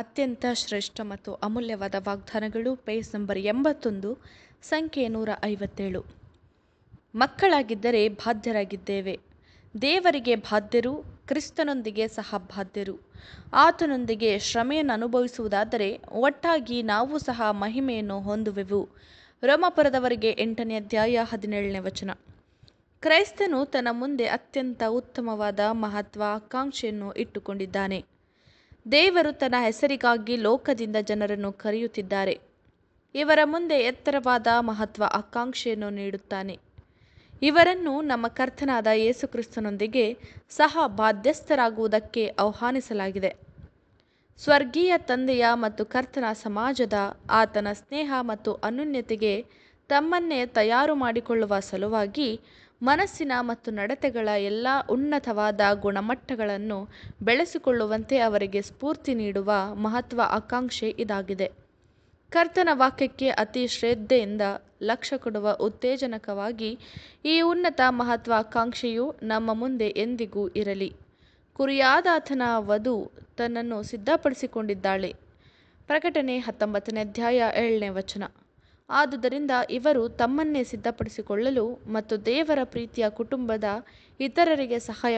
ಅತ್ಯಂತ ಶ್ರೇಷ್ಠ ಮತ್ತು ಅಮೂಲ್ಯವಾದ ವಾಗ್ದಾನಗಳು ಪೇಜ್ ನಂಬರ್ ಎಂಬತ್ತೊಂದು ಸಂಖ್ಯೆ ನೂರ ಐವತ್ತೇಳು ಮಕ್ಕಳಾಗಿದ್ದರೆ ಬಾಧ್ಯರಾಗಿದ್ದೇವೆ ದೇವರಿಗೆ ಬಾಧ್ಯರು ಕ್ರಿಸ್ತನೊಂದಿಗೆ ಸಹ ಬಾಧ್ಯರು ಆತನೊಂದಿಗೆ ಶ್ರಮೆಯನ್ನು ಅನುಭವಿಸುವುದಾದರೆ ಒಟ್ಟಾಗಿ ನಾವು ಸಹ ಮಹಿಮೆಯನ್ನು ಹೊಂದುವೆವು ರೋಮಪುರದವರಿಗೆ ಎಂಟನೇ ಅಧ್ಯಾಯ ಹದಿನೇಳನೇ ವಚನ ಕ್ರೈಸ್ತನು ತನ್ನ ಮುಂದೆ ಅತ್ಯಂತ ಉತ್ತಮವಾದ ಆಕಾಂಕ್ಷೆಯನ್ನು ಇಟ್ಟುಕೊಂಡಿದ್ದಾನೆ ದೇವರು ತನ್ನ ಹೆಸರಿಗಾಗಿ ಲೋಕದಿಂದ ಜನರನ್ನು ಕರೆಯುತ್ತಿದ್ದಾರೆ ಇವರ ಮುಂದೆ ಎತ್ತರವಾದ ಮಹತ್ವ ಆಕಾಂಕ್ಷೆಯನ್ನು ನೀಡುತ್ತಾನೆ ಇವರನ್ನು ನಮ್ಮ ಕರ್ತನಾದ ಯೇಸುಕ್ರಿಸ್ತನೊಂದಿಗೆ ಸಹ ಬಾಧ್ಯಸ್ಥರಾಗುವುದಕ್ಕೆ ಆಹ್ವಾನಿಸಲಾಗಿದೆ ಸ್ವರ್ಗೀಯ ತಂದೆಯ ಮತ್ತು ಕರ್ತನ ಸಮಾಜದ ಆತನ ಸ್ನೇಹ ಮತ್ತು ಅನುನ್ಯತೆಗೆ ತಮ್ಮನ್ನೇ ತಯಾರು ಮಾಡಿಕೊಳ್ಳುವ ಸಲುವಾಗಿ ಮನಸ್ಸಿನ ಮತ್ತು ನಡತೆಗಳ ಎಲ್ಲ ಉನ್ನತವಾದ ಗುಣಮಟ್ಟಗಳನ್ನು ಬೆಳೆಸಿಕೊಳ್ಳುವಂತೆ ಅವರಿಗೆ ಸ್ಫೂರ್ತಿ ನೀಡುವ ಮಹತ್ವ ಆಕಾಂಕ್ಷೆ ಇದಾಗಿದೆ ಕರ್ತನ ವಾಕ್ಯಕ್ಕೆ ಅತಿ ಶ್ರದ್ಧೆಯಿಂದ ಲಕ್ಷ್ಯ ಕೊಡುವ ಉತ್ತೇಜನಕವಾಗಿ ಈ ಉನ್ನತ ಮಹತ್ವಾಕಾಂಕ್ಷೆಯು ನಮ್ಮ ಮುಂದೆ ಎಂದಿಗೂ ಇರಲಿ ಕುರಿಯಾದಾತನ ವಧು ತನ್ನನ್ನು ಸಿದ್ಧಪಡಿಸಿಕೊಂಡಿದ್ದಾಳೆ ಪ್ರಕಟಣೆ ಹತ್ತೊಂಬತ್ತನೇ ಅಧ್ಯಾಯ ಏಳನೇ ವಚನ ಆದುದರಿಂದ ಇವರು ತಮ್ಮನ್ನೇ ಸಿದ್ಧಪಡಿಸಿಕೊಳ್ಳಲು ಮತ್ತು ದೇವರ ಪ್ರೀತಿಯ ಕುಟುಂಬದ ಇತರರಿಗೆ ಸಹಾಯ